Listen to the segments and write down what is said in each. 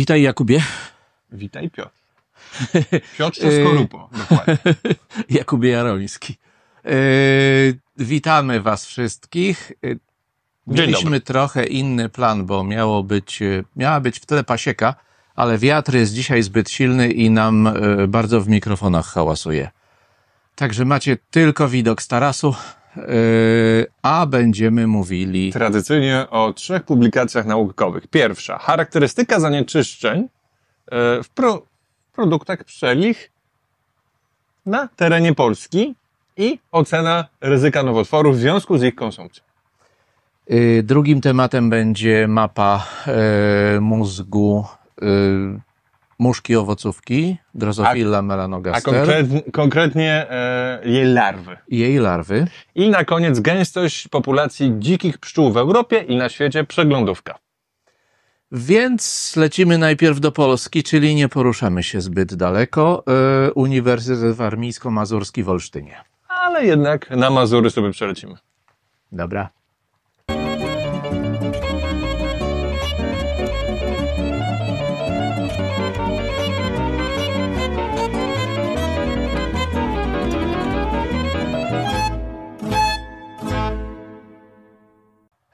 Witaj Jakubie. Witaj Piotr. Piotr to skorupo, e, dokładnie. Jakubie Jaroński. Yy, witamy was wszystkich. E, mieliśmy trochę inny plan, bo miało być, miała być w tle pasieka, ale wiatr jest dzisiaj zbyt silny i nam bardzo w mikrofonach hałasuje. Także macie tylko widok z tarasu. Yy, a będziemy mówili. Tradycyjnie o trzech publikacjach naukowych. Pierwsza, charakterystyka zanieczyszczeń yy, w pro produktach pszczelich na terenie Polski i ocena ryzyka nowotworów w związku z ich konsumpcją. Yy, drugim tematem będzie mapa mózgu muszki owocówki, Drosophila melanogaster. A konkretnie, konkretnie e, jej larwy. Jej larwy. I na koniec gęstość populacji dzikich pszczół w Europie i na świecie przeglądówka. Więc lecimy najpierw do Polski, czyli nie poruszamy się zbyt daleko. E, Uniwersytet Warmińsko-Mazurski w Olsztynie. Ale jednak na Mazury sobie przelecimy. Dobra.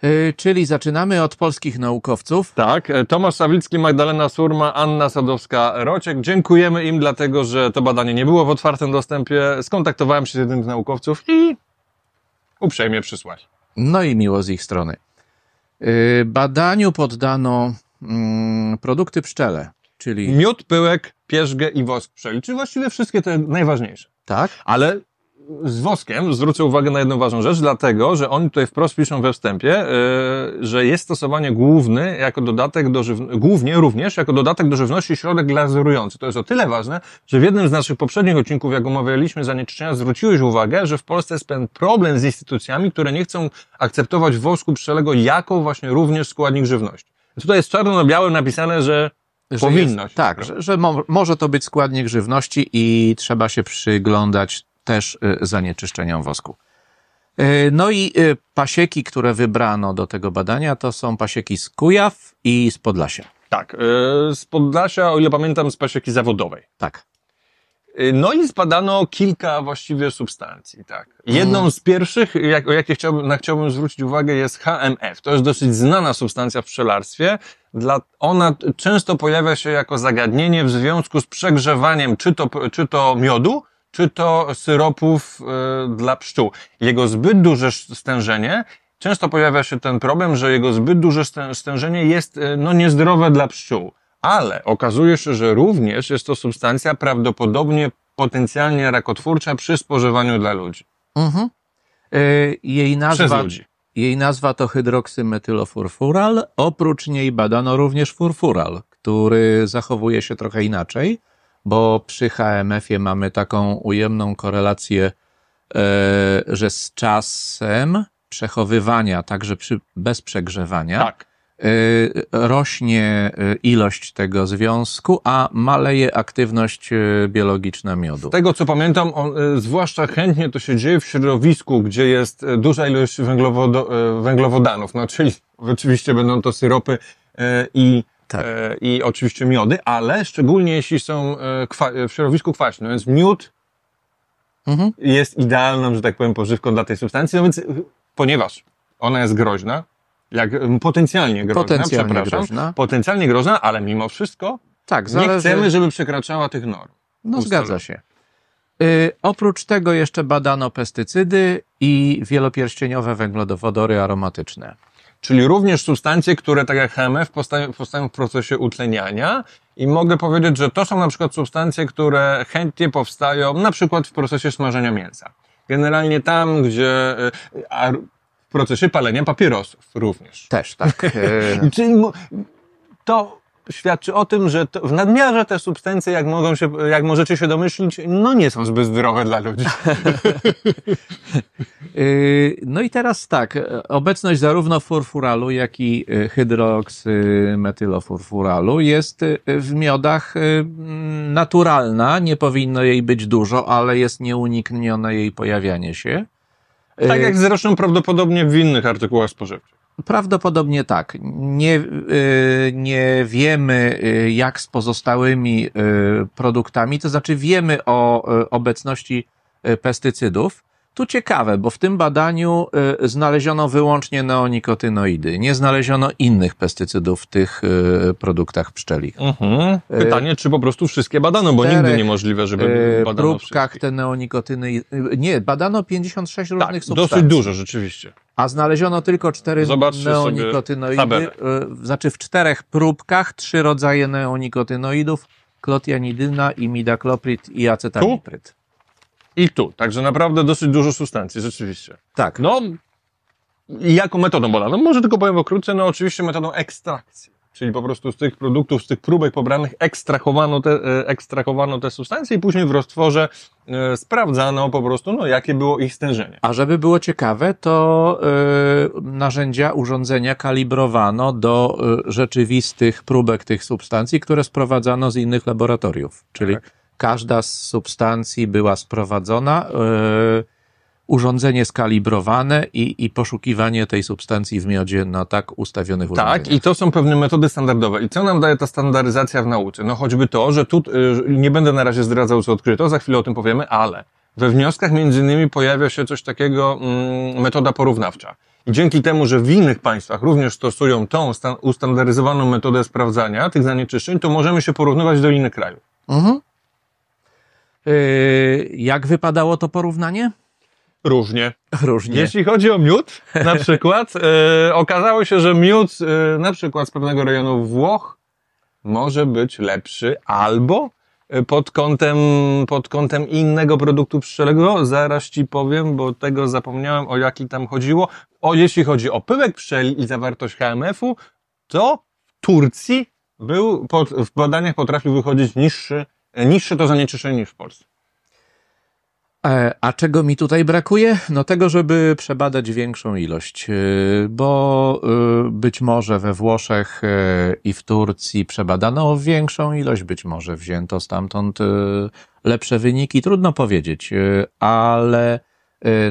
Y, czyli zaczynamy od polskich naukowców. Tak, e, Tomasz Sawicki, Magdalena Surma, Anna Sadowska-Rociek. Dziękujemy im, dlatego że to badanie nie było w otwartym dostępie. Skontaktowałem się z jednym z naukowców i uprzejmie przysłać. No i miło z ich strony. Y, badaniu poddano mm, produkty pszczele, czyli... Miód, pyłek, pierzgę i wosk pszczeli, czyli właściwie wszystkie te najważniejsze. Tak. Ale z Woskiem zwrócę uwagę na jedną ważną rzecz, dlatego, że oni tutaj wprost piszą we wstępie, yy, że jest stosowanie główny jako dodatek do żywności, głównie również jako dodatek do żywności środek glazurujący. To jest o tyle ważne, że w jednym z naszych poprzednich odcinków, jak omawialiśmy zanieczyszczenia, zwróciłeś uwagę, że w Polsce jest pewien problem z instytucjami, które nie chcą akceptować wosku pszczelego jako właśnie również składnik żywności. Tutaj jest czarno na napisane, że powinno jest, Tak, że, że mo może to być składnik żywności i trzeba się przyglądać też y, zanieczyszczeniom wosku. Y, no i y, pasieki, które wybrano do tego badania, to są pasieki z Kujaw i z Podlasia. Tak, z Podlasia, o ile pamiętam, z pasieki zawodowej. Tak. No i zbadano kilka właściwie substancji, tak. Jedną mm. z pierwszych, jak, o jakie chciałbym, na chciałbym zwrócić uwagę, jest HMF. To jest dosyć znana substancja w pszczelarstwie. Dla, ona często pojawia się jako zagadnienie w związku z przegrzewaniem czy to, czy to miodu, czy to syropów e, dla pszczół. Jego zbyt duże stężenie często pojawia się ten problem, że jego zbyt duże stężenie jest e, no, niezdrowe dla pszczół. Ale okazuje się, że również jest to substancja prawdopodobnie potencjalnie rakotwórcza przy spożywaniu dla ludzi. Mhm. E, jej, nazwa, jej nazwa to hydroksymetylofurfural. Oprócz niej badano również furfural, który zachowuje się trochę inaczej bo przy HMF-ie mamy taką ujemną korelację, e, że z czasem przechowywania, także przy, bez przegrzewania, tak. E, rośnie e, ilość tego związku, a maleje aktywność biologiczna miodu. Z tego co pamiętam, on, zwłaszcza chętnie to się dzieje w środowisku, gdzie jest duża ilość węglowodo, węglowodanów, no, czyli oczywiście będą to syropy i tak. E, i oczywiście miody, ale szczególnie jeśli są e, e, w środowisku kwaśnym, więc miód mhm. jest idealną, że tak powiem, pożywką dla tej substancji, no więc ponieważ ona jest groźna, jak potencjalnie groźna, potencjalnie przepraszam, groźna. potencjalnie groźna, ale mimo wszystko tak, zależy... nie chcemy, żeby przekraczała tych norm. No zgadza się. Y, oprócz tego jeszcze badano pestycydy i wielopierścieniowe węglowodory aromatyczne czyli również substancje, które tak jak HMF powstają, powstają w procesie utleniania i mogę powiedzieć, że to są na przykład substancje, które chętnie powstają na przykład w procesie smażenia mięsa. Generalnie tam, gdzie... E, a w procesie palenia papierosów również. Też, tak. E. czyli to świadczy o tym, że w nadmiarze te substancje, jak, mogą się, jak możecie się domyślić, no nie są zbyt zdrowe dla ludzi. Y, no i teraz tak, obecność zarówno furfuralu, jak i y, hydroksymetylofurfuralu jest y, w miodach mm, naturalna, nie powinno jej być dużo, ale jest nieuniknione jej pojawianie się. Tak jak zresztą prawdopodobnie w innych artykułach spożywczych. Prawdopodobnie tak. Nie, y, nie wiemy, y, jak z pozostałymi y, produktami, to znaczy wiemy o obecności pestycydów, tu ciekawe, bo w tym badaniu y, znaleziono wyłącznie neonikotynoidy. Nie znaleziono innych pestycydów w tych y, produktach pszczelich. Mhm. Y, Pytanie, czy po prostu wszystkie badano, bo nigdy niemożliwe, żeby badano próbkach wszystkie. te neonikotyny... Nie, badano 56 tak, różnych substancji. dosyć dużo rzeczywiście. A znaleziono tylko cztery Zobaczcie neonikotynoidy. Znaczy w czterech próbkach trzy rodzaje neonikotynoidów, klotianidyna, imidacloprid i acetamipryd. Tu? i tu. Także naprawdę dosyć dużo substancji, rzeczywiście. Tak. No, jaką metodą No Może tylko powiem pokrótce, no oczywiście metodą ekstrakcji. Czyli po prostu z tych produktów, z tych próbek pobranych ekstrahowano te, e, ekstrahowano te substancje i później w roztworze e, sprawdzano po prostu, no, jakie było ich stężenie. A żeby było ciekawe, to e, narzędzia, urządzenia kalibrowano do rzeczywistych próbek tych substancji, które sprowadzano z innych laboratoriów. Czyli tak. Każda z substancji była sprowadzona, e, urządzenie skalibrowane i, i, poszukiwanie tej substancji w miodzie na tak ustawionych tak, urządzeniach. Tak, i to są pewne metody standardowe. I co nam daje ta standaryzacja w nauce? No choćby to, że tu e, nie będę na razie zdradzał, co odkryto, za chwilę o tym powiemy, ale we wnioskach między innymi pojawia się coś takiego mm, metoda porównawcza. I dzięki temu, że w innych państwach również stosują tą ustandaryzowaną metodę sprawdzania tych zanieczyszczeń, to możemy się porównywać do innych krajów. Mhm jak wypadało to porównanie? Różnie. Różnie. Jeśli chodzi o miód, na przykład, yy, okazało się, że miód yy, na przykład z pewnego rejonu Włoch może być lepszy albo e, pod kątem, pod kątem innego produktu pszczelego, zaraz ci powiem, bo tego zapomniałem, o jaki tam chodziło. O, jeśli chodzi o pyłek pszczeli i zawartość HMF-u, to w Turcji był, pod, w badaniach potrafił wychodzić niższy niższe to zanieczyszczenie niż w Polsce. E, a czego mi tutaj brakuje? No tego, żeby przebadać większą ilość, e, bo e, być może we Włoszech i w Turcji przebadano większą ilość, być może wzięto stamtąd lepsze wyniki, trudno powiedzieć, ale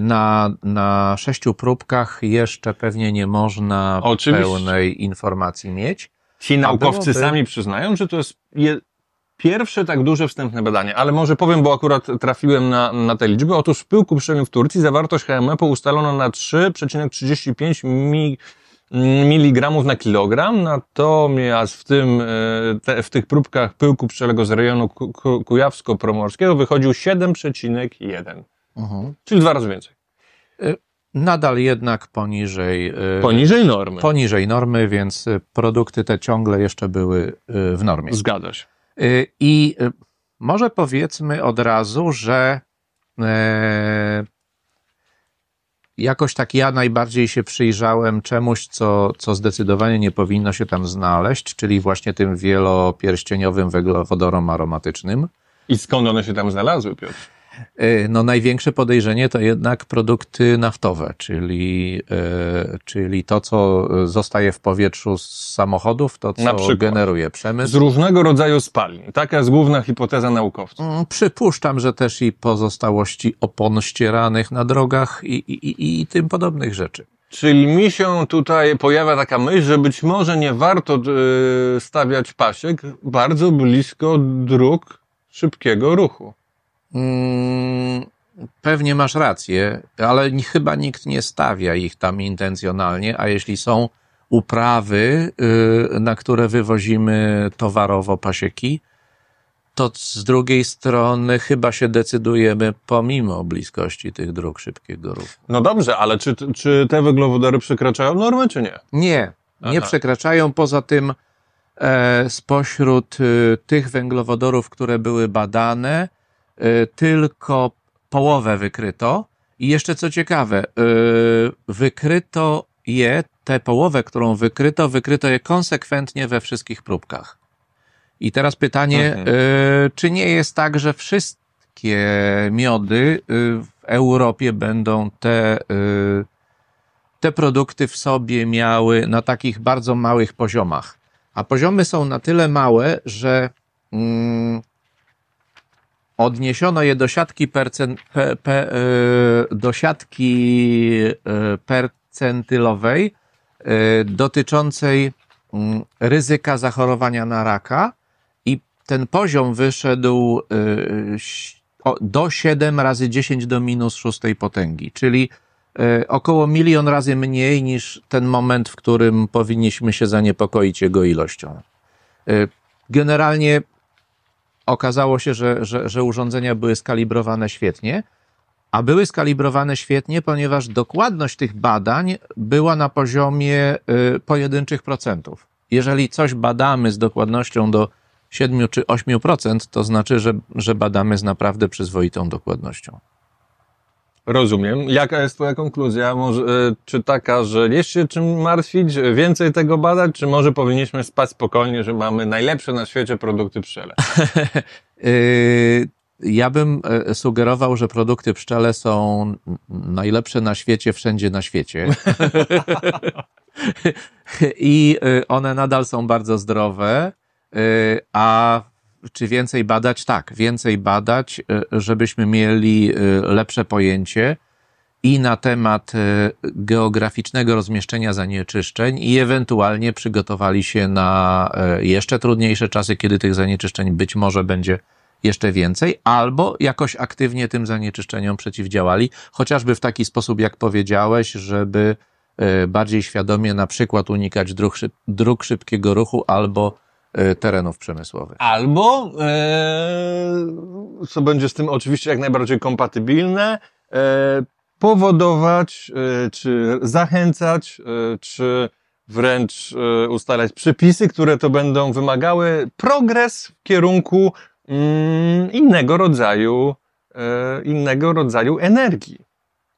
na, na sześciu próbkach jeszcze pewnie nie można Oczywiście. pełnej informacji mieć. Ci naukowcy byłoby... sami przyznają, że to jest Pierwsze tak duże wstępne badanie, ale może powiem, bo akurat trafiłem na, na te liczby. Otóż w pyłku pszczelnym w Turcji zawartość HMP ustalono na 3,35 mg miligramów na kilogram, natomiast w, tym, e, te, w tych próbkach pyłku pszczelego z rejonu kujawsko-pomorskiego wychodził 7,1. Mhm. Czyli dwa razy więcej. E, nadal jednak poniżej, e, poniżej normy. Poniżej normy, więc produkty te ciągle jeszcze były w normie. Zgadza się. Y, I y, może powiedzmy od razu, że e, jakoś tak ja najbardziej się przyjrzałem czemuś, co, co zdecydowanie nie powinno się tam znaleźć, czyli właśnie tym wielopierścieniowym węglowodorom aromatycznym. I skąd one się tam znalazły, Piotr? E, no, największe podejrzenie to jednak produkty naftowe, czyli, e, czyli to, co zostaje w powietrzu z samochodów, to, co generuje przemysł. Z różnego rodzaju spalin. Taka jest główna hipoteza naukowców. Mm, przypuszczam, że też i pozostałości opon ścieranych na drogach i, i, i, i tym podobnych rzeczy. Czyli mi się tutaj pojawia taka myśl, że być może nie warto e, stawiać pasiek bardzo blisko dróg szybkiego ruchu. Mm, pewnie masz rację, ale chyba nikt nie stawia ich tam intencjonalnie, a jeśli są uprawy, y, na które wywozimy towarowo pasieki, to z drugiej strony chyba się decydujemy pomimo bliskości tych dróg szybkiego ruchu. No dobrze, ale czy, czy te węglowodory przekraczają normę, czy nie? Nie, nie Aha. przekraczają. Poza tym e, spośród e, tych węglowodorów, które były badane, Y, tylko połowę wykryto. I jeszcze co ciekawe, y, wykryto je, tę połowę, którą wykryto, wykryto je konsekwentnie we wszystkich próbkach. I teraz pytanie, okay. Mhm. czy nie jest tak, że wszystkie miody y, w Europie będą te, te produkty w sobie miały na takich bardzo małych poziomach? A poziomy są na tyle małe, że mm, Odniesiono je do siatki, percen, pe, pe, e, do siatki e, percentylowej e, dotyczącej mm, ryzyka zachorowania na raka i ten poziom wyszedł do 7 razy 10 do minus 6 potęgi, czyli około milion razy mniej niż ten moment, w którym powinniśmy się zaniepokoić jego ilością. Generalnie Okazało się, że, że, że urządzenia były skalibrowane świetnie, a były skalibrowane świetnie, ponieważ dokładność tych badań była na poziomie y, pojedynczych procentów. Jeżeli coś badamy z dokładnością do 7 czy 8%, to znaczy, że, że badamy z naprawdę przyzwoitą dokładnością. Rozumiem. Jaka jest Twoja konkluzja? Może, e, czy taka, że jest się czym martwić, więcej tego badać, czy może powinniśmy spać spokojnie, że mamy najlepsze na świecie produkty pszczele? E, ja bym e, sugerował, że produkty pszczele są najlepsze na świecie, wszędzie na świecie. I one nadal są bardzo zdrowe, a czy więcej badać? Tak, więcej badać, e, żebyśmy mieli e, lepsze pojęcie i na temat e, geograficznego rozmieszczenia zanieczyszczeń i ewentualnie przygotowali się na jeszcze trudniejsze czasy, kiedy tych zanieczyszczeń być może będzie jeszcze więcej, albo jakoś aktywnie tym zanieczyszczeniom przeciwdziałali, chociażby w taki sposób, jak powiedziałeś, żeby bardziej świadomie na przykład unikać dróg, szybkiego ruchu albo E, terenów przemysłowych. Albo e, co będzie z tym oczywiście jak najbardziej kompatybilne, e, powodować, czy zachęcać, czy wręcz ustalać przepisy, które to będą wymagały progres w kierunku mm, innego rodzaju, innego rodzaju energii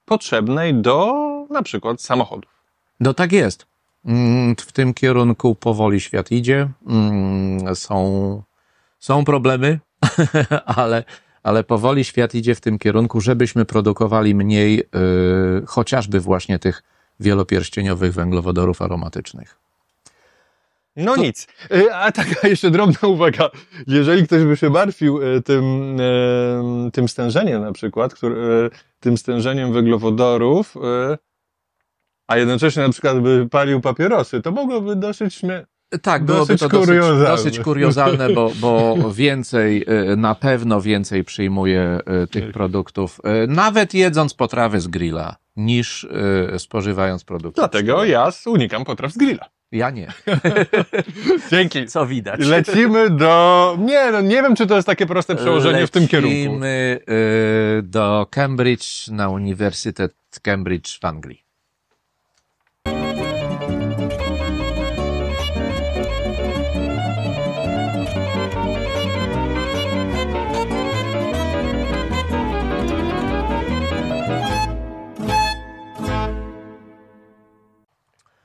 potrzebnej do na przykład samochodów. No tak jest. Mm, w tym kierunku powoli świat idzie. Mm, są, są problemy, ale, ale powoli świat idzie w tym kierunku, żebyśmy produkowali mniej yy, chociażby właśnie tych wielopierścieniowych węglowodorów aromatycznych. No to... nic. Y, a taka jeszcze drobna uwaga. Jeżeli ktoś by się martwił y, tym, y, tym stężeniem na przykład, który, tym stężeniem węglowodorów, a jednocześnie na przykład by palił papierosy, to mogłoby dosyć śmie- tak, byłoby dosyć to kuriozalne. dosyć, dosyć kuriozalne, bo, bo więcej, y, na pewno więcej przyjmuje y, tych produktów, y, nawet jedząc potrawy z grilla, niż spożywając produkty. Dlatego ja unikam potraw z grilla. Ja nie. Dzięki. Co widać. Lecimy do... Nie, no nie wiem, czy to jest takie proste przełożenie Lecimy, w tym kierunku. Lecimy do Cambridge, na Uniwersytet Cambridge w Anglii.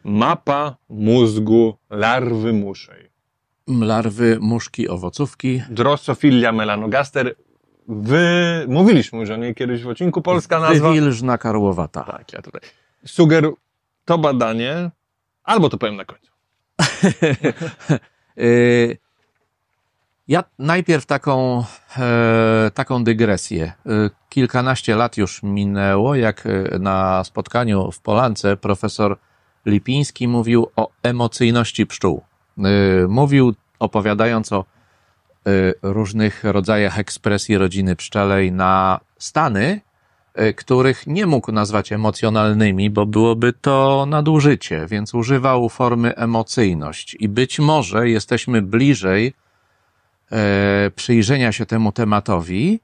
Mapa mózgu larwy muszej. Larwy muszki owocówki. Drosofilia melanogaster. Wy... Mówiliśmy już o niej kiedyś w odcinku. Polska nazwa... Wywilżna karłowata. Tak, ja tutaj... Suger... To badanie... Albo to powiem na końcu. Y, ja najpierw taką, e, taką dygresję. Y, kilkanaście lat już minęło, jak e, na spotkaniu w Polance profesor Lipiński mówił o emocyjności pszczół. Y, mówił, opowiadając o y, różnych rodzajach ekspresji rodziny pszczelej na Stany, y, których nie mógł nazwać emocjonalnymi, bo byłoby to nadużycie, więc używał formy emocyjność. I być może jesteśmy bliżej przyjrzenia się temu tematowi,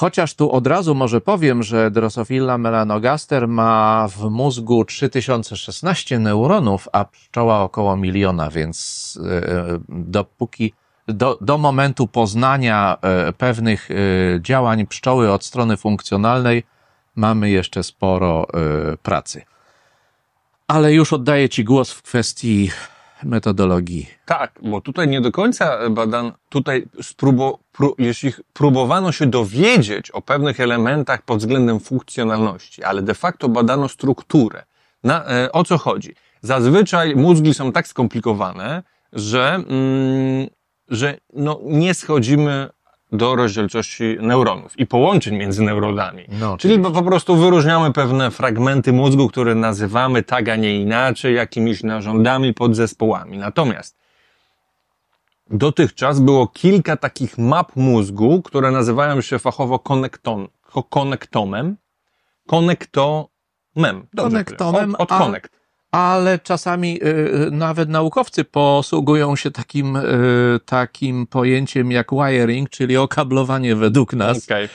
Chociaż tu od razu może powiem, że Drosophila melanogaster ma w mózgu 3016 neuronów, a pszczoła około miliona, więc e, e, dopóki do, do momentu poznania e, pewnych działań pszczoły od strony funkcjonalnej mamy jeszcze sporo pracy. Ale już oddaję Ci głos w kwestii metodologii. Tak, bo tutaj nie do końca e, badan, tutaj spróbo, pró, jeśli próbowano się dowiedzieć o pewnych elementach pod względem funkcjonalności, ale de facto badano strukturę. Na, e, o co chodzi? Zazwyczaj mózgi są tak skomplikowane, że, mm, że no, nie schodzimy do rozdzielczości neuronów i połączeń między neuronami. No, Czyli po prostu wyróżniamy pewne fragmenty mózgu, które nazywamy tak, a nie inaczej, jakimiś narządami, podzespołami. Natomiast dotychczas było kilka takich map mózgu, które nazywają się fachowo konekton, konektomem, konektomem. Dobrze, konektomem, od, od ale czasami y, y, nawet naukowcy posługują się takim, y, takim pojęciem jak wiring, czyli okablowanie według nas, okay.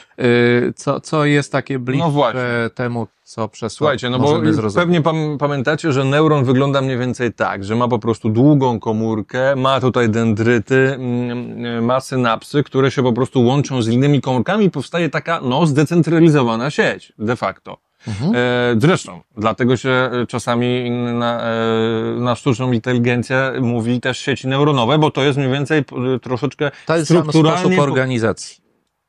co, co jest takie bliskie no temu, co przesłać. Słuchajcie, no bo zrozumieć. pewnie pam pamiętacie, że neuron wygląda mniej więcej tak, że ma po prostu długą komórkę, ma tutaj dendryty, mm, ma synapsy, które się po prostu łączą z innymi komórkami i powstaje taka, no, zdecentralizowana sieć de facto. Mhm. E, zresztą, dlatego się e, czasami na, e, na sztuczną inteligencję mówi też sieci neuronowe, bo to jest mniej więcej troszeczkę to jest strukturalnie... sposób organizacji.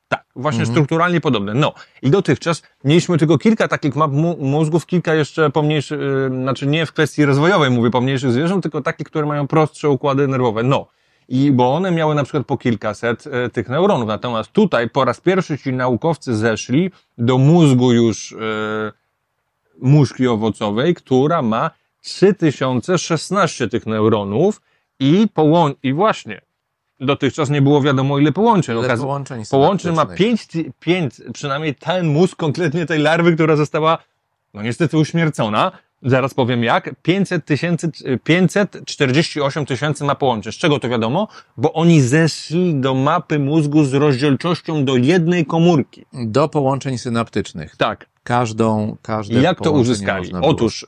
Tak, właśnie mhm. strukturalnie podobne. No i dotychczas mieliśmy tylko kilka takich map mózgów, kilka jeszcze pomniejszych, y, znaczy nie w kwestii rozwojowej mówię pomniejszych zwierząt, tylko takich, które mają prostsze układy nerwowe. No i bo one miały na przykład po kilkaset e, tych neuronów. Natomiast tutaj po raz pierwszy ci naukowcy zeszli do mózgu już e, muszki owocowej, która ma 3016 tych neuronów i połącz... I właśnie, dotychczas nie było wiadomo ile połączeń. Ile połączeń, połączeń ma 5, 5, przynajmniej ten mózg konkretnie tej larwy, która została no niestety uśmiercona, zaraz powiem jak, 500 tysięcy, 548 tysięcy na połączenie. Z czego to wiadomo? Bo oni zeszli do mapy mózgu z rozdzielczością do jednej komórki. Do połączeń synaptycznych. Tak. Każdą, każde jak to uzyskali? Otóż e,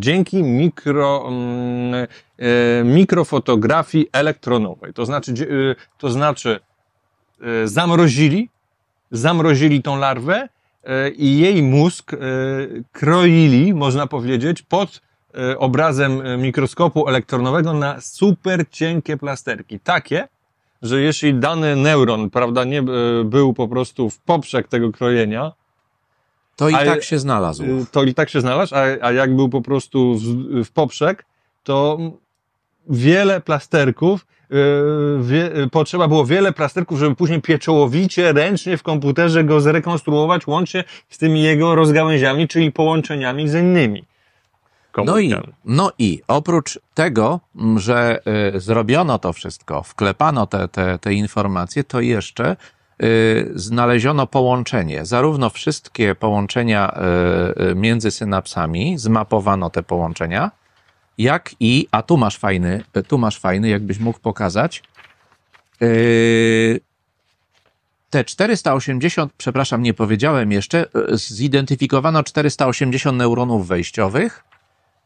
dzięki mikro, mm, e, mikrofotografii elektronowej. To znaczy, e, to znaczy e, zamrozili, zamrozili tą larwę i jej mózg e, kroili, można powiedzieć, pod e, obrazem e, mikroskopu elektronowego na super cienkie plasterki. Takie, że jeśli dany neuron, prawda, nie był po prostu w poprzek tego krojenia, to i a, tak się znalazł. To i tak się znalazł, a, a jak był po prostu w, w poprzek, to wiele plasterków E, wie, e, potrzeba było wiele plasterków, żeby później pieczołowicie, ręcznie w komputerze go zrekonstruować, łącznie z tymi jego rozgałęziami, czyli połączeniami z innymi. No i, no i oprócz tego, że y, zrobiono to wszystko, wklepano te, te, te informacje, to jeszcze y, znaleziono połączenie. Zarówno wszystkie połączenia y, między synapsami, zmapowano te połączenia, jak i, a tu masz fajny, tu masz fajny, jakbyś mógł pokazać, yy, te 480, przepraszam, nie powiedziałem jeszcze, yy, zidentyfikowano 480 neuronów wejściowych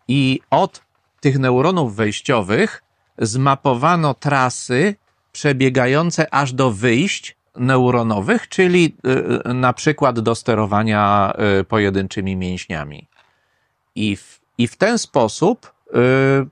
i od tych neuronów wejściowych zmapowano trasy przebiegające aż do wyjść neuronowych, czyli yy, na przykład do sterowania pojedynczymi mięśniami. I w, I w ten sposób Y,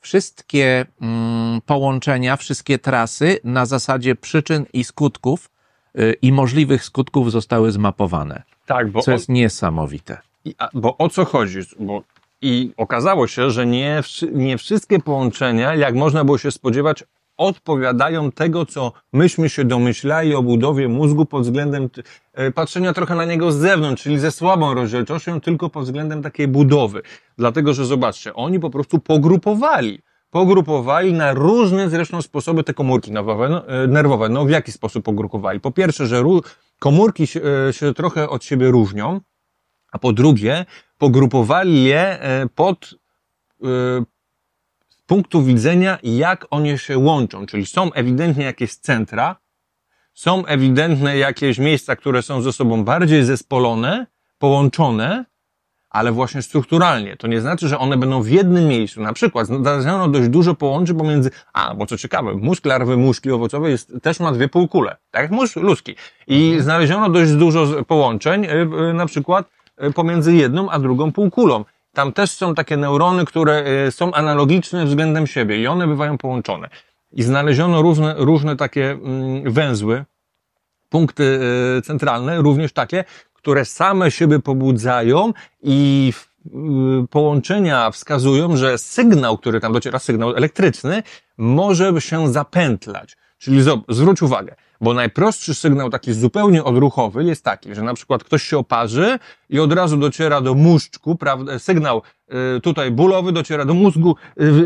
wszystkie mm, połączenia, wszystkie trasy na zasadzie przyczyn i skutków y, i możliwych skutków zostały zmapowane. Tak, bo co o... jest niesamowite. I, a, bo o co chodzi? Bo i okazało się, że nie, nie wszystkie połączenia, jak można było się spodziewać, odpowiadają tego, co myśmy się domyślali o budowie mózgu pod względem e, patrzenia trochę na niego z zewnątrz, czyli ze słabą rozdzielczością, tylko pod względem takiej budowy. Dlatego, że zobaczcie, oni po prostu pogrupowali pogrupowali na różne zresztą sposoby te komórki nerwowe. No, e, no w jaki sposób pogrupowali? Po pierwsze, że komórki się, e, się trochę od siebie różnią, a po drugie, pogrupowali je pod punktu widzenia, jak one się łączą. Czyli są ewidentnie jakieś centra, są ewidentne jakieś miejsca, które są ze sobą bardziej zespolone, połączone, ale właśnie strukturalnie. To nie znaczy, że one będą w jednym miejscu. Na przykład no, znaleziono dość dużo połączy pomiędzy, a, bo co ciekawe, mózg larwy muszki owocowej jest, też ma dwie półkule, tak jak mózg ludzki. I mhm. znaleziono dość dużo połączeń, y, y, na przykład y, pomiędzy jedną a drugą półkulą tam też są takie neurony, które y, są analogiczne względem siebie i one bywają połączone. I znaleziono różne, różne takie mm, węzły, punkty y, centralne, również takie, które same siebie pobudzają i y, połączenia wskazują, że sygnał, który tam dociera, sygnał elektryczny, może się zapętlać. Czyli zwróć uwagę, bo najprostszy sygnał taki zupełnie odruchowy jest taki, że na przykład ktoś się oparzy i od razu dociera do muszczku, prawda, sygnał y, tutaj bólowy dociera do mózgu,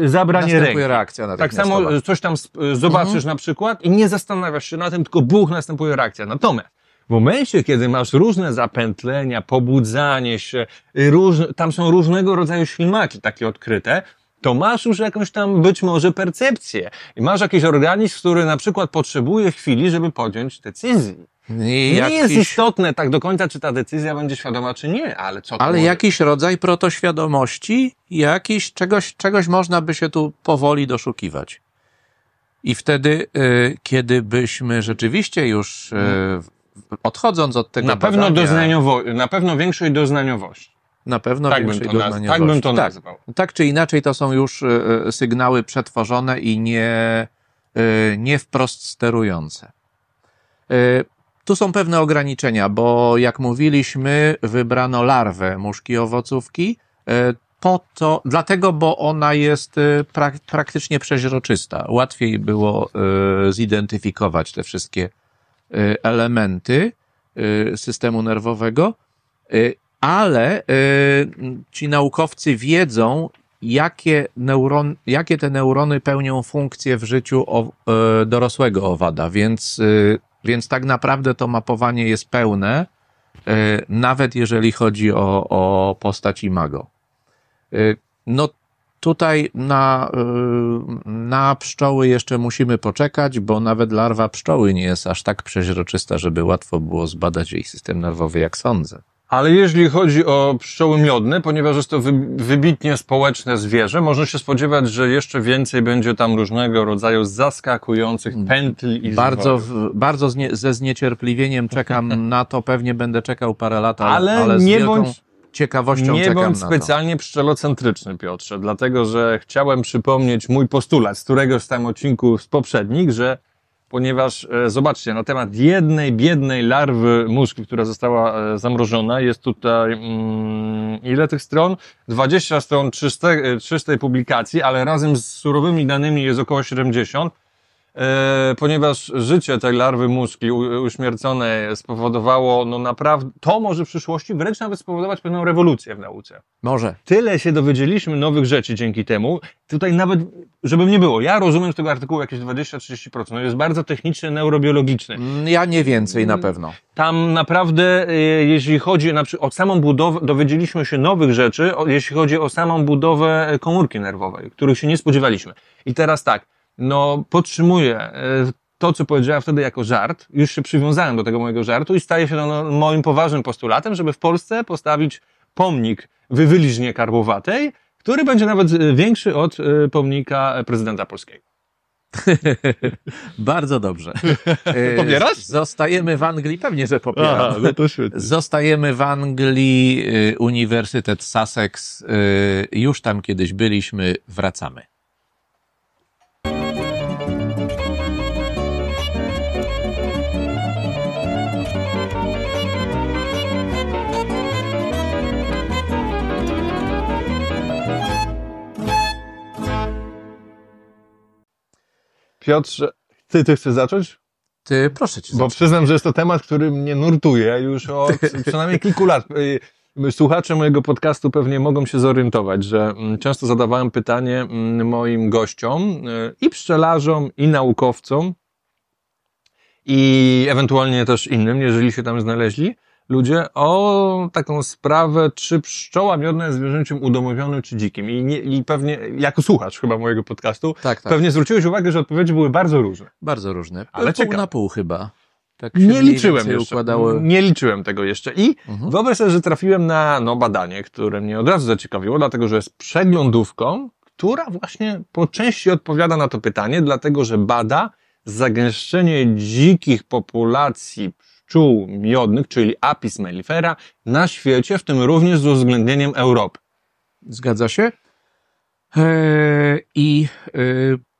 y, zabranie Następuje ręki. reakcja na Tak samo y, coś tam zobaczysz mhm. na przykład i nie zastanawiasz się na tym, tylko buch, następuje reakcja. Natomiast w momencie, kiedy masz różne zapętlenia, pobudzanie się, róż, tam są różnego rodzaju ślimaki takie odkryte, to masz już jakąś tam być może percepcję. I masz jakiś organizm, który na przykład potrzebuje chwili, żeby podjąć decyzję. Nie, jakiś... jest istotne tak do końca, czy ta decyzja będzie świadoma, czy nie, ale co Ale może... jakiś rodzaj protoświadomości, jakiś czegoś, czegoś można by się tu powoli doszukiwać. I wtedy, y, kiedy byśmy rzeczywiście już y, odchodząc od tego. Na badania, pewno, doznaniowo- na pewno większej doznaniowości. Na pewno tak większej bym doznania Tak bym to nazwał. Tak, tak czy inaczej to są już e, e, sygnały przetworzone i nie, e, nie wprost sterujące. Tu są pewne ograniczenia, bo jak mówiliśmy, wybrano larwę muszki owocówki po to, dlatego, bo ona jest prak praktycznie przeźroczysta. Łatwiej było zidentyfikować te wszystkie elementy systemu nerwowego ale y, ci naukowcy wiedzą, jakie, neuron, jakie te neurony pełnią funkcję w życiu o, y, dorosłego owada, więc, y, więc tak naprawdę to mapowanie jest pełne, nawet jeżeli chodzi o, o postać imago. No tutaj na, na pszczoły jeszcze musimy poczekać, bo nawet larwa pszczoły nie jest aż tak przeźroczysta, żeby łatwo było zbadać jej system nerwowy, jak sądzę. Ale jeżeli chodzi o pszczoły miodne, ponieważ jest to wybitnie społeczne zwierzę, można się spodziewać, że jeszcze więcej będzie tam różnego rodzaju zaskakujących mm. pętli i Bardzo, w, bardzo znie, ze zniecierpliwieniem czekam na to, pewnie będę czekał parę lat, ale, ale, nie bądź ciekawością nie czekam bądź specjalnie pszczelocentryczny, Piotrze, dlatego że chciałem przypomnieć mój postulat z któregoś tam odcinku z poprzednich, że ponieważ e, zobaczcie, na temat jednej biednej larwy muszki, która została e, zamrożona, jest tutaj mm, ile tych stron? 20 stron czystej, e, publikacji, ale razem z surowymi danymi jest około 70 E, ponieważ życie tej larwy muszki uśmierconej spowodowało, no naprawdę, to może w przyszłości wręcz nawet spowodować pewną rewolucję w nauce. Może. Tyle się dowiedzieliśmy nowych rzeczy dzięki temu. Tutaj nawet, żeby nie było, ja rozumiem z tego artykułu jakieś 20-30%. No jest bardzo techniczny, neurobiologiczny. Mm, ja nie więcej na mm, pewno. Tam naprawdę, y, jeśli chodzi na o samą budowę, dowiedzieliśmy się nowych rzeczy, jeśli chodzi o samą budowę komórki nerwowej, których się nie spodziewaliśmy. I teraz tak, no podtrzymuję e, to, co powiedziałem wtedy jako żart, już się przywiązałem do tego mojego żartu i staje się no, moim poważnym postulatem, żeby w Polsce postawić pomnik wywyliźnie karbowatej, który będzie nawet e, większy od e, pomnika prezydenta polskiego. Bardzo dobrze. Popierasz? Zostajemy w Anglii, pewnie, że popieram. no to Zostajemy w Anglii, Uniwersytet Sussex, już tam kiedyś byliśmy, wracamy. Piotrze, ty, ty chcesz zacząć? Ty, proszę cię. Bo zacząć. przyznam, że jest to temat, który mnie nurtuje już od przynajmniej kilku lat. Y, słuchacze mojego podcastu pewnie mogą się zorientować, że mm, często zadawałem pytanie mm, moim gościom y, i pszczelarzom, i naukowcom, i ewentualnie też innym, jeżeli się tam znaleźli, ludzie o taką sprawę, czy pszczoła miodna jest zwierzęciem udomowionym czy dzikim. I, nie, I, pewnie, jako słuchacz chyba mojego podcastu, tak, tak. pewnie zwróciłeś uwagę, że odpowiedzi były bardzo różne. Bardzo różne. Ale pół ciekawe. na pół chyba. Tak nie liczyłem jeszcze. Układało... Nie liczyłem tego jeszcze. I mhm. wyobraź sobie, że trafiłem na no, badanie, które mnie od razu zaciekawiło, dlatego że jest przeglądówką, która właśnie po części odpowiada na to pytanie, dlatego że bada zagęszczenie dzikich populacji pszczół pszczół miodnych, czyli Apis mellifera, na świecie, w tym również z uwzględnieniem Europy. Zgadza się. E, I e,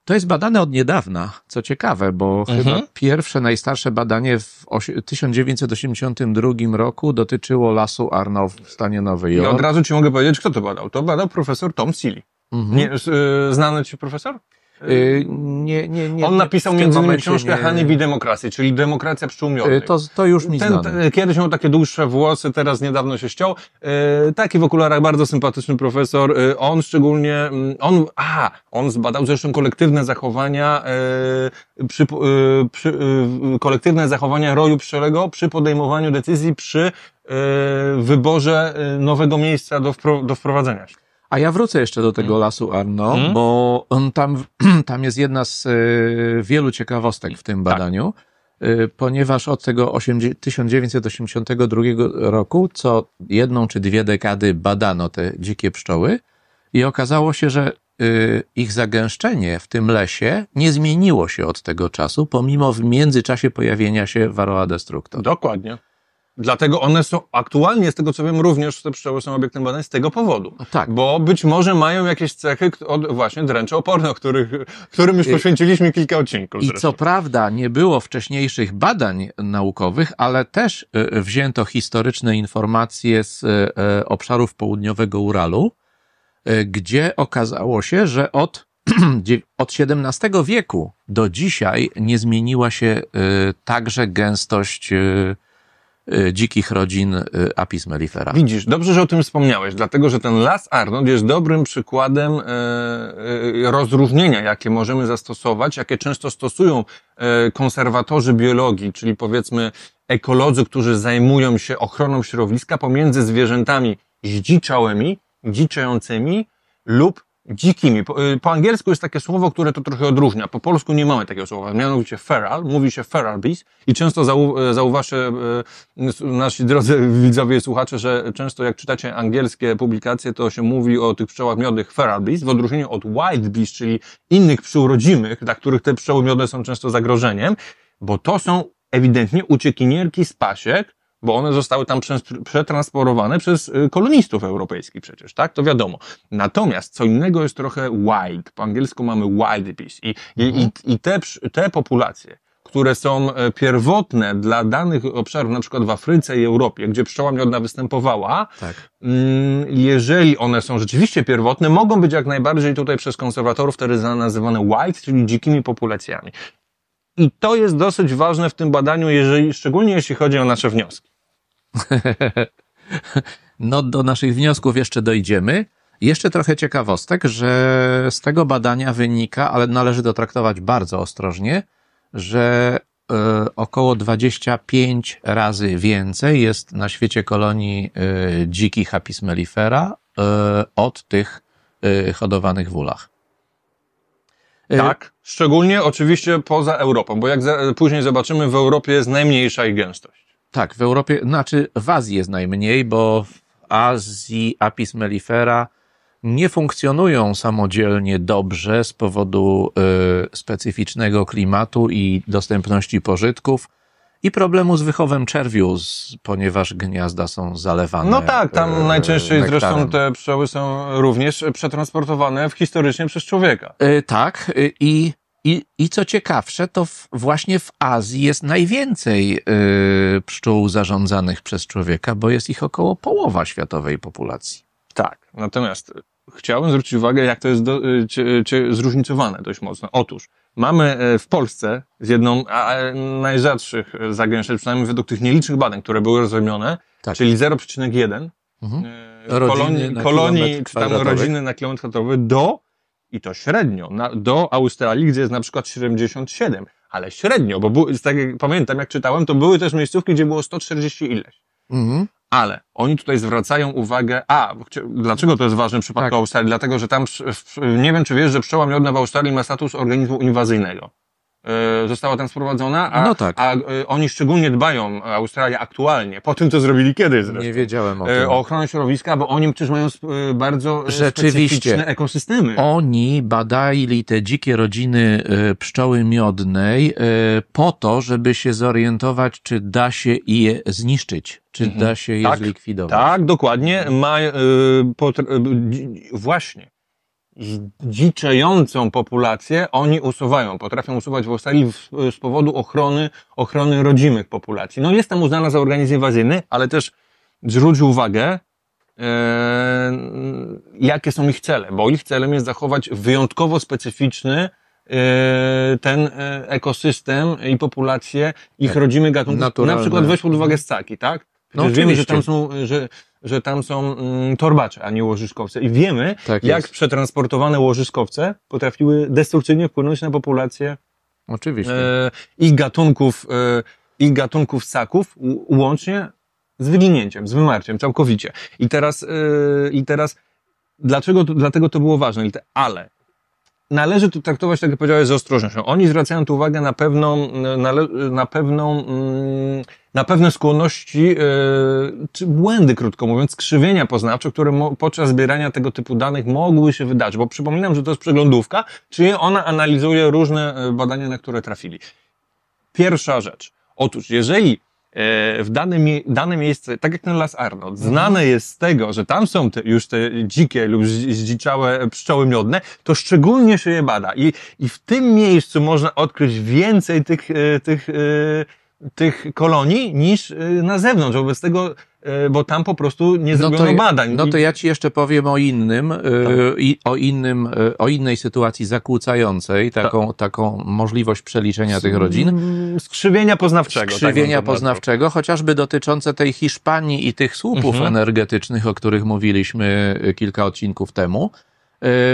to jest badane od niedawna, co ciekawe, bo mhm. chyba pierwsze, najstarsze badanie w 1982 roku dotyczyło lasu Arno w stanie Nowy Jork. I od razu ci mogę powiedzieć, kto to badał. To badał profesor Tom Seeley. Mhm. Nie, e, znany ci profesor? Yy, nie, nie, nie, On napisał między innymi książkę Hanybi demokracji", czyli demokracja pszczół y, To, to już mi ten, Kiedyś miał takie dłuższe włosy, teraz niedawno się ściął. Yy, taki w okularach bardzo sympatyczny profesor. Yy, on szczególnie, mm, on, a, on zbadał zresztą kolektywne zachowania, y, przy, przy, kolektywne zachowania roju pszczelego przy podejmowaniu decyzji przy wyborze nowego miejsca do, wpro, do wprowadzenia się. A ja wrócę jeszcze do tego mm. lasu Arno, hmm? bo on tam, tam jest jedna z y, wielu ciekawostek w tym tak. badaniu, tak. y, ponieważ od tego 80, 1982 roku co jedną czy dwie dekady badano te dzikie pszczoły i okazało się, że y, ich zagęszczenie w tym lesie nie zmieniło się od tego czasu, pomimo w międzyczasie pojawienia się varroa destructor. Dokładnie. Dlatego one są aktualnie, z tego co wiem, również te pszczoły są obiektem badań z tego powodu. No tak. Bo być może mają jakieś cechy od właśnie dręczy opornych, których, którym już poświęciliśmy kilka odcinków. I co prawda nie było wcześniejszych badań naukowych, ale też y, y, wzięto historyczne informacje z y, obszarów południowego Uralu, gdzie okazało się, że od, od XVII wieku do dzisiaj nie zmieniła się także gęstość Y, dzikich rodzin y, Apis mellifera. Widzisz, dobrze, że o tym wspomniałeś, dlatego że ten las Arnold jest dobrym przykładem e, e, rozróżnienia, jakie możemy zastosować, jakie często stosują e, konserwatorzy biologii, czyli powiedzmy ekolodzy, którzy zajmują się ochroną środowiska pomiędzy zwierzętami zdziczałymi, dziczającymi lub dzikimi. Po, y, po, angielsku jest takie słowo, które to trochę odróżnia. Po polsku nie mamy takiego słowa. Mianowicie feral, mówi się feral bees i często zau, y, zauważy y, nasi drodzy widzowie i słuchacze, że często jak czytacie angielskie publikacje, to się mówi o tych pszczołach miodnych feral bees w odróżnieniu od white bees, czyli innych pszczół rodzimych, dla których te pszczoły miodne są często zagrożeniem, bo to są ewidentnie uciekinierki z pasiek, bo one zostały tam przetransporowane przez y, kolonistów europejskich przecież, tak? To wiadomo. Natomiast co innego jest trochę wild. Po angielsku mamy wild beast. I, mhm. i, i te, te populacje, które są e, pierwotne dla danych obszarów, na przykład w Afryce i Europie, gdzie pszczoła miodna występowała, tak. Mm, jeżeli one są rzeczywiście pierwotne, mogą być jak najbardziej tutaj przez konserwatorów wtedy nazywane wild, czyli dzikimi populacjami. I to jest dosyć ważne w tym badaniu, jeżeli, szczególnie jeśli chodzi o nasze wnioski. no, do naszych wniosków jeszcze dojdziemy. Jeszcze trochę ciekawostek, że z tego badania wynika, ale należy to traktować bardzo ostrożnie, że e, około 25 razy więcej jest na świecie kolonii e, dzikich apis mellifera e, od tych hodowanych w ulach. Tak, szczególnie oczywiście poza Europą, bo jak później zobaczymy, w Europie jest najmniejsza ich gęstość. Tak, w Europie, znaczy w Azji jest najmniej, bo w Azji Apis mellifera nie funkcjonują samodzielnie dobrze z powodu y, specyficznego klimatu i dostępności pożytków i problemu z wychowem czerwiu, ponieważ gniazda są zalewane. No tak, tam y, najczęściej nektarem. zresztą te pszczoły są również przetransportowane w historycznie przez człowieka. Y, tak, y, i i, I co ciekawsze, to w, właśnie w Azji jest najwięcej y, pszczół zarządzanych przez człowieka, bo jest ich około połowa światowej populacji. Tak, natomiast chciałbym zwrócić uwagę, jak to jest do, y, cie, cie, zróżnicowane dość mocno. Otóż mamy y, w Polsce z jedną z najrzadszych zagęszczeń, przynajmniej według tych nielicznych badań, które były zrobione, tak. czyli 0,1 mhm. kolonii, kolonii czy tam rodziny na kilometr kwadratowy do i to średnio, na, do Australii, gdzie jest na przykład 77, ale średnio, bo był, tak jak pamiętam, jak czytałem, to były też miejscówki, gdzie było 140 ileś. Mhm. Ale oni tutaj zwracają uwagę, a dlaczego to jest ważne w przypadku tak. Australii? Dlatego, że tam, nie wiem czy wiesz, że pszczoła miodna w Australii ma status organizmu inwazyjnego. E, została tam sprowadzona, a, no tak. a e, oni szczególnie dbają, e, Australia aktualnie, po tym, co zrobili kiedyś zresztą. Nie wiedziałem o tym. O ochronę środowiska, bo oni przecież mają bardzo specyficzne ekosystemy. Oni badali te dzikie rodziny pszczoły miodnej po to, żeby się zorientować, czy da się je zniszczyć czy mhm. da się je tak, zlikwidować. Tak, dokładnie. Ma, y, y, właśnie zdziczającą populację oni usuwają. Potrafią usuwać w Australii z powodu ochrony, ochrony rodzimych populacji. No jest tam uznana za organizm inwazyjny, ale też zwróć uwagę, e, jakie są ich cele, bo ich celem jest zachować wyjątkowo specyficzny e, ten e, ekosystem i populację ich tak. rodzimych gatunków. Naturalne. Na przykład weź pod uwagę ssaki, tak? No, wiemy, że tam są, że że tam są mm, torbacze, a nie łożyskowce. I wiemy, tak jak przetransportowane łożyskowce potrafiły destrukcyjnie wpłynąć na populację Oczywiście. E, ich gatunków, e, ich gatunków ssaków, łącznie z wyginięciem, z wymarciem całkowicie. I teraz, e, i teraz dlaczego, dlatego to było ważne, ale należy tu traktować, tak jak powiedziałeś, z ostrożnością. Oni zwracają tu uwagę na pewną, na, na pewną, mm, na pewne skłonności, e, czy błędy, krótko mówiąc, skrzywienia poznawcze, które podczas zbierania tego typu danych mogły się wydarzyć. Bo przypominam, że to jest przeglądówka, czyli ona analizuje różne e, badania, na które trafili. Pierwsza rzecz. Otóż, jeżeli E, w dane, mie dane miejsce, tak jak ten Las Arnold, znane mhm. jest z tego, że tam są te, już te dzikie lub zdziczałe pszczoły miodne, to szczególnie się je bada. I, i w tym miejscu można odkryć więcej tych, e, tych, e, tych kolonii niż na zewnątrz. Wobec tego E, bo tam po prostu nie zrobiono no to, badań. No to ja ci jeszcze powiem o innym, e, tak. o innym, e, o innej sytuacji zakłócającej, tak. taką, tak. taką możliwość przeliczenia tych rodzin. Mm, skrzywienia poznawczego. Tak skrzywienia tak poznawczego, chociażby dotyczące tej Hiszpanii i tych słupów mhm. energetycznych, o których mówiliśmy kilka odcinków temu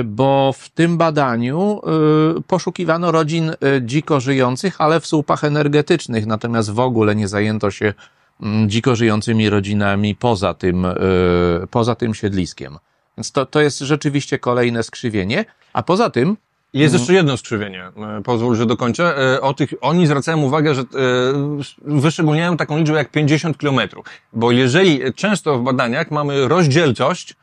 bo w tym badaniu poszukiwano rodzin dziko żyjących, ale w słupach energetycznych, natomiast w ogóle nie zajęto się Mm, dziko żyjącymi rodzinami poza tym, e, poza tym siedliskiem. Więc to, to jest rzeczywiście kolejne skrzywienie, a poza tym jest mm, jeszcze jedno skrzywienie, e, pozwól, że dokończę. E, o tych, oni zwracają uwagę, że wyszczególniają taką liczbę jak 50 kilometrów, bo jeżeli często w badaniach mamy rozdzielczość,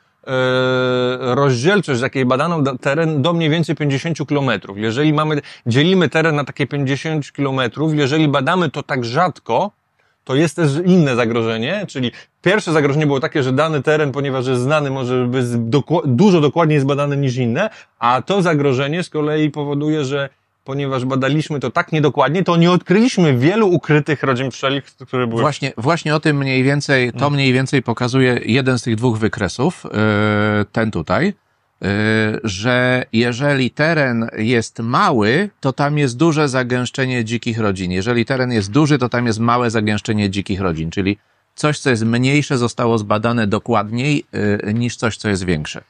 rozdzielczość, jakiej badano teren do mniej więcej 50 kilometrów. Jeżeli mamy, dzielimy teren na takie 50 kilometrów, jeżeli badamy to tak rzadko, to jest też inne zagrożenie, czyli pierwsze zagrożenie było takie, że dany teren, ponieważ jest znany, może być doku dużo dokładniej zbadany niż inne, a to zagrożenie z kolei powoduje, że ponieważ badaliśmy to tak niedokładnie, to nie odkryliśmy wielu ukrytych rodzin pszczelich, które były... Właśnie, właśnie o tym mniej więcej, to mm. mniej więcej pokazuje jeden z tych dwóch wykresów, yy, ten tutaj. Y, że jeżeli teren jest mały, to tam jest duże zagęszczenie dzikich rodzin. Jeżeli teren jest duży, to tam jest małe zagęszczenie dzikich rodzin, czyli coś, co jest mniejsze, zostało zbadane dokładniej y, niż coś, co jest większe.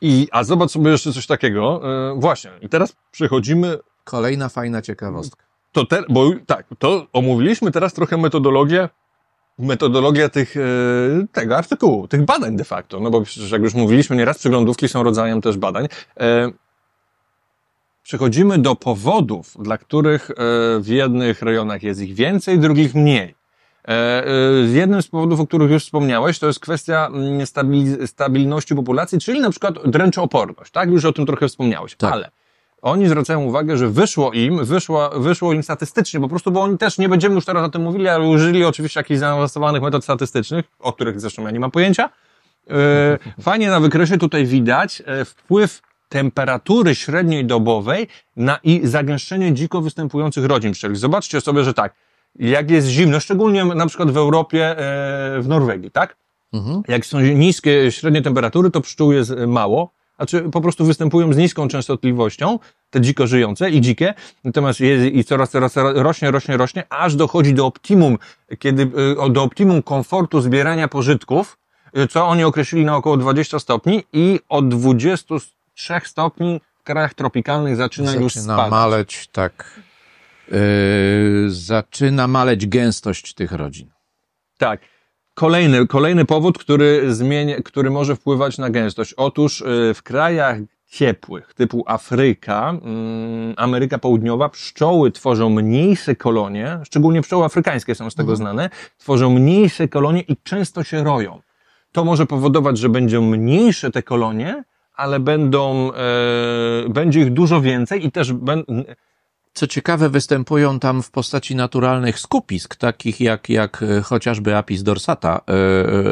I, a zobacz sobie jeszcze coś takiego. Yy, właśnie, i teraz przechodzimy. Kolejna fajna ciekawostka. To te, bo tak, to omówiliśmy teraz trochę metodologię metodologia tych, e, tego artykułu, tych badań de facto, no bo przecież jak już mówiliśmy nieraz, przeglądówki są rodzajem też badań. E, przechodzimy do powodów, dla których e, w jednych rejonach jest ich więcej, drugich mniej. Jednym z powodów, o których już wspomniałeś, to jest kwestia mm, stabilności populacji, czyli na przykład dręczooporność, tak? Już o tym trochę wspomniałeś, tak. ale oni zwracają uwagę, że wyszło im, wyszło, wyszło im statystycznie, po prostu, bo oni też nie będziemy już teraz o tym mówili, ale użyli oczywiście jakichś zaawansowanych metod statystycznych, o których zresztą ja nie mam pojęcia. E, fajnie na wykresie tutaj widać e, wpływ temperatury średniej dobowej na i zagęszczenie dziko występujących rodzin pszczelich. Zobaczcie sobie, że tak, jak jest zimno, szczególnie na przykład w Europie, e, w Norwegii, tak? Mhm. Jak są niskie, średnie temperatury, to pszczół jest mało, znaczy po prostu występują z niską częstotliwością, te dziko żyjące i dzikie, natomiast i coraz, coraz rośnie, rośnie, rośnie, aż dochodzi do optimum, kiedy, y, do optimum komfortu zbierania pożytków, y, co oni określili na około 20 stopni i od 23 stopni w krajach tropikalnych zaczyna, zaczyna już spadać. maleć, tak. Yy, zaczyna maleć gęstość tych rodzin. Tak. Kolejny, kolejny powód, który, zmienia, który może wpływać na gęstość. Otóż y, w krajach ciepłych, typu Afryka, mm, Ameryka Południowa, pszczoły tworzą mniejsze kolonie, szczególnie pszczoły afrykańskie są z tego mhm. znane, tworzą mniejsze kolonie i często się roją. To może powodować, że będą mniejsze te kolonie, ale będą, e, będzie ich dużo więcej i też będą. Co ciekawe, występują tam w postaci naturalnych skupisk, takich jak, jak e, chociażby apis dorsata. E,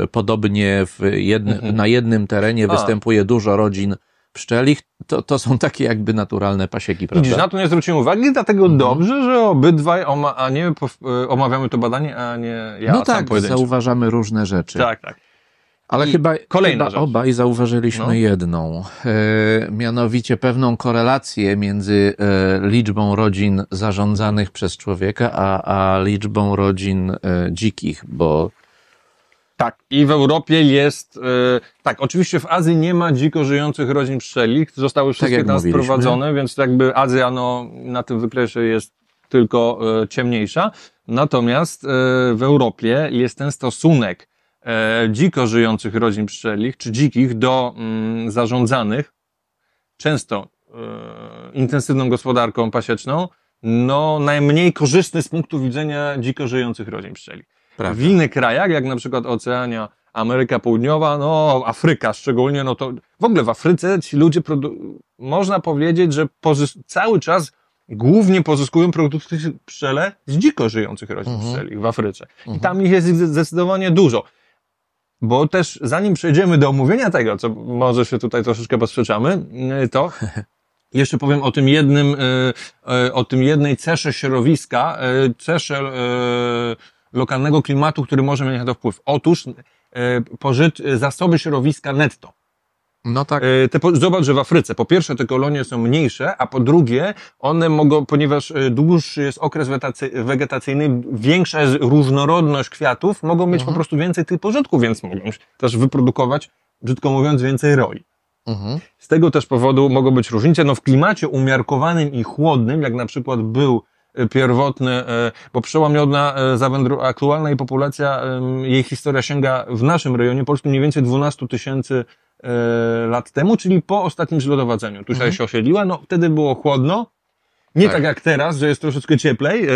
e, podobnie mhm. na jednym terenie A. występuje dużo rodzin pszczelich, to, to są takie jakby naturalne pasieki, prawda? Widzisz, na to nie zwróciłem uwagi, dlatego mhm. dobrze, że obydwaj, oma, a nie, omawiamy to badanie, a nie ja No tak, zauważamy różne rzeczy. Tak, tak. Ale I chyba, chyba obaj zauważyliśmy no. jedną, e, mianowicie pewną korelację między e, liczbą rodzin zarządzanych przez człowieka, a, a liczbą rodzin e, dzikich, bo tak, i w Europie jest, e, tak, oczywiście w Azji nie ma dziko żyjących rodzin pszczelich, zostały tak wszystkie tam mówiliśmy. sprowadzone, więc jakby Azja no, na tym wykresie jest tylko e, ciemniejsza. Natomiast e, w Europie jest ten stosunek E, dziko żyjących rodzin pszczelich, czy dzikich do mm, zarządzanych, często e, intensywną gospodarką pasieczną, no najmniej korzystny z punktu widzenia dziko żyjących rodzin pszczeli. Prawda. W innych krajach, jak na przykład Oceania, Ameryka Południowa, no Afryka szczególnie, no to w ogóle w Afryce ci ludzie, można powiedzieć, że cały czas głównie pozyskują produkty pszczele z dziko żyjących rodzin mhm. pszczeli w Afryce. I mhm. tam ich jest zdecydowanie dużo. Bo też zanim przejdziemy do omówienia tego, co może się tutaj troszeczkę posprzeczamy, y, to jeszcze powiem o tym jednym, y, y, o tym jednej cesze środowiska, cesze lokalnego klimatu, który może mieć na to wpływ. Otóż pożyt, zasoby środowiska netto. No tak. E, te, zobacz, że w Afryce po pierwsze te kolonie są mniejsze, a po drugie one mogą, ponieważ e, dłuższy jest okres wegetacyjny, większa jest różnorodność kwiatów, mogą mieć mhm. po prostu więcej tych pożytków, więc mogą też wyprodukować, brzydko mówiąc, więcej roi. Mhm. Z tego też powodu mogą być różnice. No w klimacie umiarkowanym i chłodnym, jak na przykład był e, pierwotny, bo przełamiona aktualna jej populacja, jej historia sięga w naszym rejonie polskim mniej więcej 12 tysięcy 000 E, lat temu, czyli po ostatnim zlodowadzeniu. Tu mhm. się osiedliła, no wtedy było chłodno, nie tak. tak. jak teraz, że jest troszeczkę cieplej, e,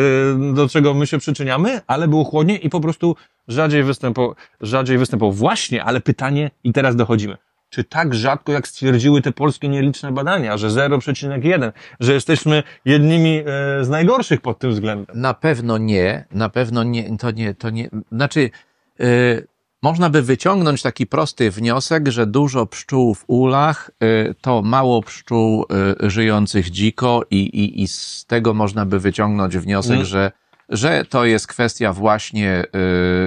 do czego my się przyczyniamy, ale było chłodniej i po prostu rzadziej występował. Rzadziej występował. Właśnie, ale pytanie, i teraz dochodzimy. Czy tak rzadko, jak stwierdziły te polskie nieliczne badania, że 0,1, że jesteśmy jednymi e, z najgorszych pod tym względem? Na pewno nie, na pewno nie, to nie, to nie, znaczy, yy można by wyciągnąć taki prosty wniosek, że dużo pszczół w ulach y, to mało pszczół y, żyjących dziko, i, i, i z tego można by wyciągnąć wniosek, mm. że, że to jest kwestia właśnie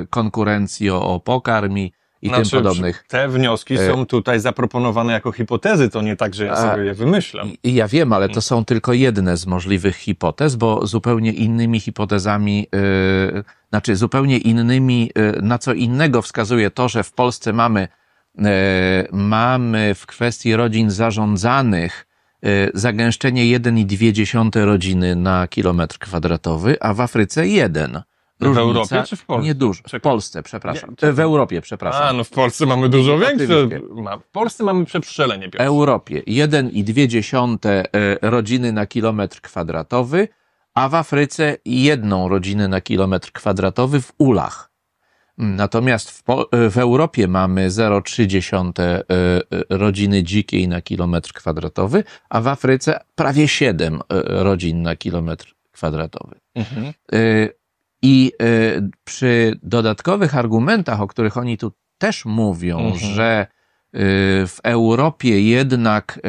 y, konkurencji o, o pokarm i, i znaczy, tym podobnych. Te wnioski e, są tutaj zaproponowane jako hipotezy, to nie tak, że ja sobie je wymyślam. I ja wiem, ale to mm. są tylko jedne z możliwych hipotez, bo zupełnie innymi hipotezami, yy, znaczy zupełnie innymi, yy, na co innego wskazuje to, że w Polsce mamy, yy, mamy w kwestii rodzin zarządzanych zagęszczenie 1,2 rodziny na kilometr kwadratowy, a w Afryce 1. Różnica, w Europie czy w Polsce? Nie dużo. W Polsce, przepraszam. Nie, w Europie, przepraszam. A, no w Polsce mamy dużo większe. w Polsce mamy przestrzelenie W Europie 1,2 e, rodziny na kilometr kwadratowy, a w Afryce jedną rodzinę na kilometr kwadratowy w ulach. Natomiast w, e, w Europie mamy 0,3 e, rodziny dzikiej na kilometr kwadratowy, a w Afryce prawie 7 rodzin na kilometr kwadratowy. Mhm. I y, przy dodatkowych argumentach, o których oni tu też mówią, mhm. że y, w Europie jednak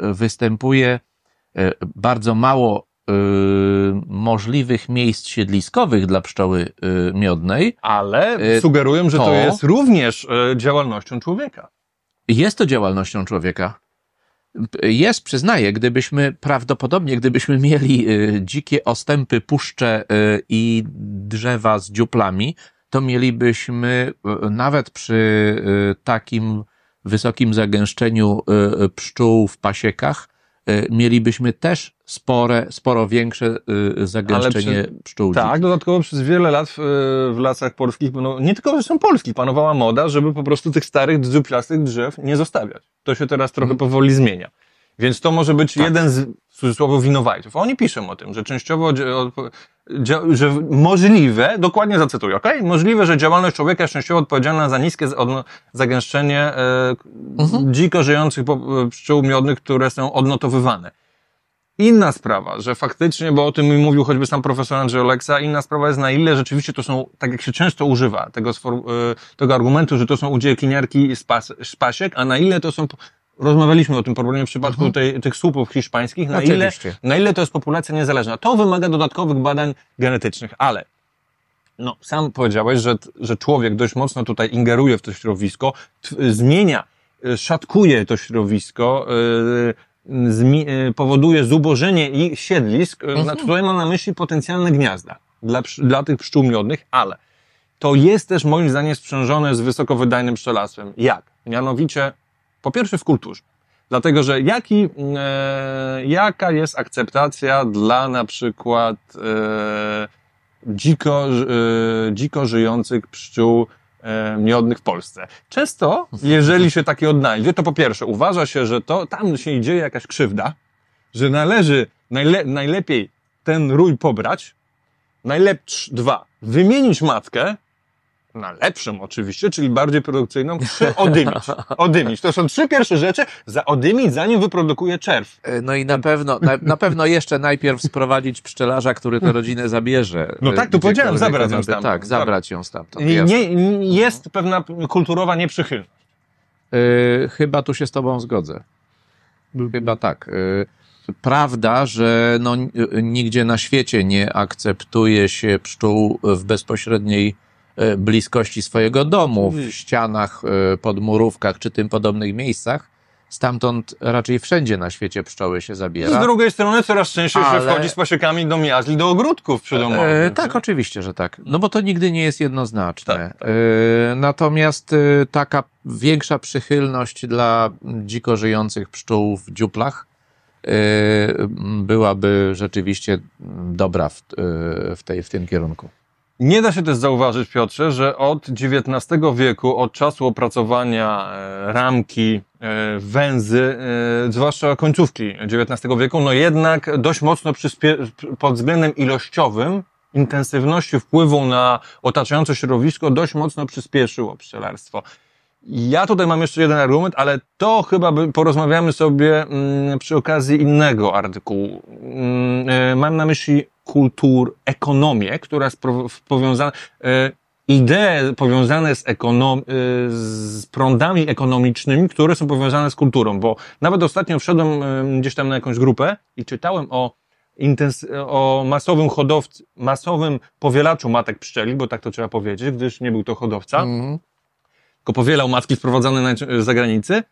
y, występuje bardzo mało możliwych miejsc siedliskowych dla pszczoły miodnej. Ale sugerują, że to, to jest również działalnością człowieka. Jest to działalnością człowieka jest, przyznaję, gdybyśmy prawdopodobnie, gdybyśmy mieli y, dzikie ostępy, puszcze y, i drzewa z dziuplami, to mielibyśmy y, nawet przy takim wysokim zagęszczeniu pszczół w pasiekach Y, mielibyśmy też spore, sporo większe y, zagęszczenie pszczół. Tak, dodatkowo przez wiele lat w, y, w lasach polskich, no, nie tylko zresztą polskich, panowała moda, żeby po prostu tych starych, drzuplastych drzew nie zostawiać. To się teraz trochę hmm. powoli zmienia. Więc to może być tak. jeden z, w cudzysłowie, winowajców. Oni piszą o tym, że częściowo że możliwe, dokładnie zacytuję, ok? Możliwe, że działalność człowieka jest częściowo odpowiedzialna za niskie zagęszczenie e, mhm. dziko żyjących e, pszczół miodnych, które są odnotowywane. Inna sprawa, że faktycznie, bo o tym mówił choćby sam profesor Andrzej Oleksa, inna sprawa jest na ile rzeczywiście to są, tak jak się często używa tego, e, tego argumentu, że to są udziekliniarki z, pas, z pasiek, a na ile to są rozmawialiśmy o tym problemie w przypadku mhm. tej, tych słupów hiszpańskich, na ile, na ile to jest populacja niezależna. To wymaga dodatkowych badań genetycznych, ale no, sam powiedziałeś, że, że człowiek dość mocno tutaj ingeruje w to środowisko, zmienia, e, szatkuje to środowisko, yy, powoduje zubożenie i siedlisk. Mhm. Tutaj mam na myśli potencjalne gniazda dla, dla tych pszczół miodnych, ale to jest też moim zdaniem sprzężone z wysokowydajnym pszczelarstwem. Jak? Mianowicie po pierwsze w kulturze. Dlatego, że jaki, e, jaka jest akceptacja dla na przykład e, dziko, e, dziko żyjących pszczół e, miodnych w Polsce. Często, jeżeli się takie odnajdzie, to po pierwsze uważa się, że to tam się dzieje jakaś krzywda, że należy najle, najlepiej ten rój pobrać, najlepiej dwa, wymienić matkę, na lepszym oczywiście, czyli bardziej produkcyjną, przyodymić. Odymić. To są trzy pierwsze rzeczy, zaodymić zanim wyprodukuje czerw. E, no i na pewno, na, na pewno jeszcze najpierw sprowadzić pszczelarza, który tę rodzinę zabierze. No tak, tu powiedziałem, zabrać ją stamtąd. Tak, zabrać ją stamtąd. Nie, nie, jest pewna kulturowa nieprzychylność. Yy, chyba tu się z tobą zgodzę. Chyba tak. E, prawda, że no, nigdzie na świecie nie akceptuje się pszczół w bezpośredniej E, bliskości swojego domu, w hmm. ścianach, e, podmurówkach czy tym podobnych miejscach. Stamtąd raczej wszędzie na świecie pszczoły się zabiera. Z drugiej strony coraz częściej ale... się wchodzi z pasiekami do miazli, do ogródków przydomowych. E, e tak, no. oczywiście, że tak. No bo to nigdy nie jest jednoznaczne. Tak, tak. E, natomiast e, taka większa przychylność dla dziko żyjących pszczół w dziuplach e, byłaby rzeczywiście dobra w, w, tej, w tym kierunku. Nie da się też zauważyć, Piotrze, że od XIX wieku, od czasu opracowania e, ramki, e, węzy, e, zwłaszcza końcówki XIX wieku, no jednak dość mocno pod względem ilościowym intensywności wpływu na otaczające środowisko dość mocno przyspieszyło pszczelarstwo. Ja tutaj mam jeszcze jeden argument, ale to chyba porozmawiamy sobie mm, przy okazji innego artykułu. Mm, mam na myśli kultur, ekonomię, która jest powiązana, e, idee powiązane z, ekonom, e, z prądami ekonomicznymi, które są powiązane z kulturą, bo nawet ostatnio wszedłem gdzieś tam na jakąś grupę i czytałem o, intens, o masowym hodowcy, masowym powielaczu matek pszczeli, bo tak to trzeba powiedzieć, gdyż nie był to hodowca, mm. tylko powielał matki sprowadzane z zagranicy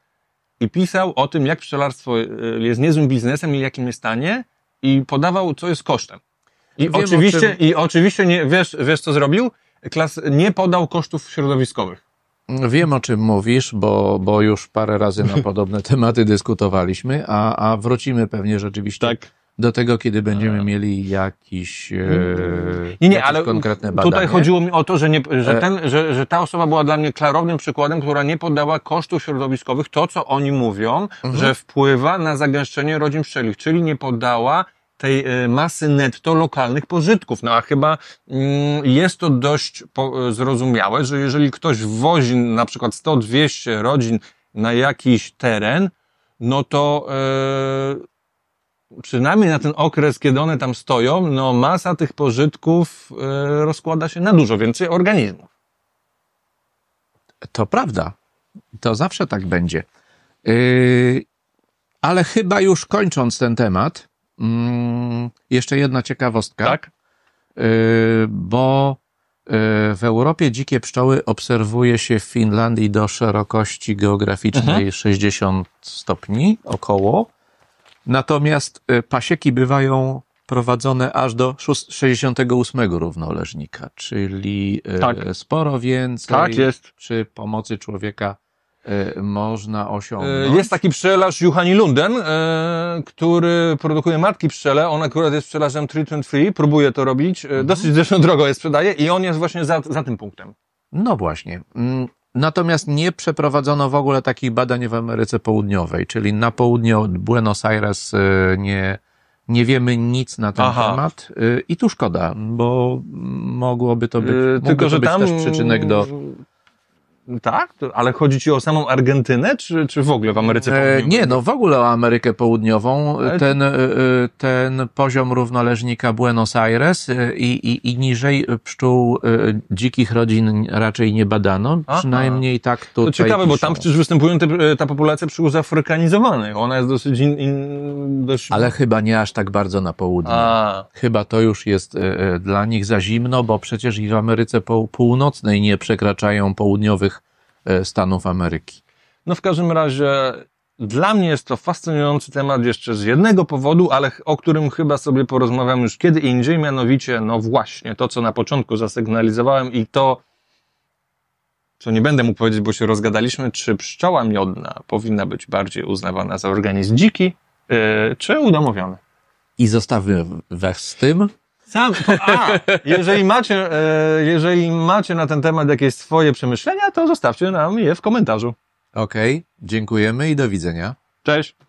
i pisał o tym, jak pszczelarstwo e, jest niezłym biznesem i jakim jest stanie i podawał, co jest kosztem. I Wiem, oczywiście, czym... i oczywiście nie, wiesz, wiesz, co zrobił? Klas nie podał kosztów środowiskowych. Wiem, o czym mówisz, bo, bo już parę razy na podobne tematy dyskutowaliśmy, a, a wrócimy pewnie rzeczywiście tak. do tego, kiedy będziemy e. mieli jakiś, e, nie, nie, ale konkretne badanie. Tutaj chodziło mi o to, że, nie, że, e. ten, że, że ta osoba była dla mnie klarownym przykładem, która nie podała kosztów środowiskowych, to co oni mówią, mhm. że wpływa na zagęszczenie rodzin pszczelich, czyli nie podała tej y, masy netto lokalnych pożytków. No a chyba mm, jest to dość y, zrozumiałe, że jeżeli ktoś wozi na przykład 100-200 rodzin na jakiś teren, no to y, przynajmniej na ten okres, kiedy one tam stoją, no masa tych pożytków rozkłada się na dużo więcej organizmów. To prawda. To zawsze tak będzie. Yy, ale chyba już kończąc ten temat, Mm, jeszcze jedna ciekawostka. Tak. Yy, bo y, w Europie dzikie pszczoły obserwuje się w Finlandii do szerokości geograficznej mhm. 60 stopni około. Natomiast y, pasieki bywają prowadzone aż do 68 równoleżnika, czyli y, tak. sporo więcej tak jest. przy pomocy człowieka Y, można osiągnąć. Y, jest taki pszczelarz Juhani Lunden, y, który produkuje matki pszczele. On akurat jest pszczelarzem treatment free, próbuje to robić. Mhm. Dosyć zresztą drogo je sprzedaje i on jest właśnie za, za tym punktem. No właśnie. Mm, natomiast nie przeprowadzono w ogóle takich badań w Ameryce Południowej, czyli na południu Buenos Aires nie, nie wiemy nic na ten Aha. temat i tu szkoda, bo mogłoby to być, yy, tylko, że być tam... też przyczynek do tak? Ale chodzi ci o samą Argentynę, czy, czy w ogóle w Ameryce e, Południowej? Nie, no w ogóle o Amerykę Południową. Ale... Ten, e, e, ten poziom równoleżnika Buenos Aires i, i, i niżej pszczół dzikich rodzin raczej nie badano, Aha. przynajmniej tak tutaj. To ciekawe, piszą. bo tam przecież występuje te, ta populacja pszczół zafrykanizowanych. Ona jest dosyć, in, in, Ale chyba nie aż tak bardzo na południu. A. Chyba to już jest dla nich za zimno, bo przecież i w Ameryce Północnej nie przekraczają południowych E, Stanów Ameryki. No w każdym razie dla mnie jest to fascynujący temat jeszcze z jednego powodu, ale o którym chyba sobie porozmawiam już kiedy indziej, mianowicie, no właśnie, to co na początku zasygnalizowałem i to, co nie będę mógł powiedzieć, bo się rozgadaliśmy, czy pszczoła miodna powinna być bardziej uznawana za organizm dziki, yy, czy udomowiony. I zostawmy was z tym. Sam, a, jeżeli macie, e, jeżeli macie na ten temat jakieś swoje przemyślenia, to zostawcie nam je w komentarzu. Okej, okay, dziękujemy i do widzenia. Cześć.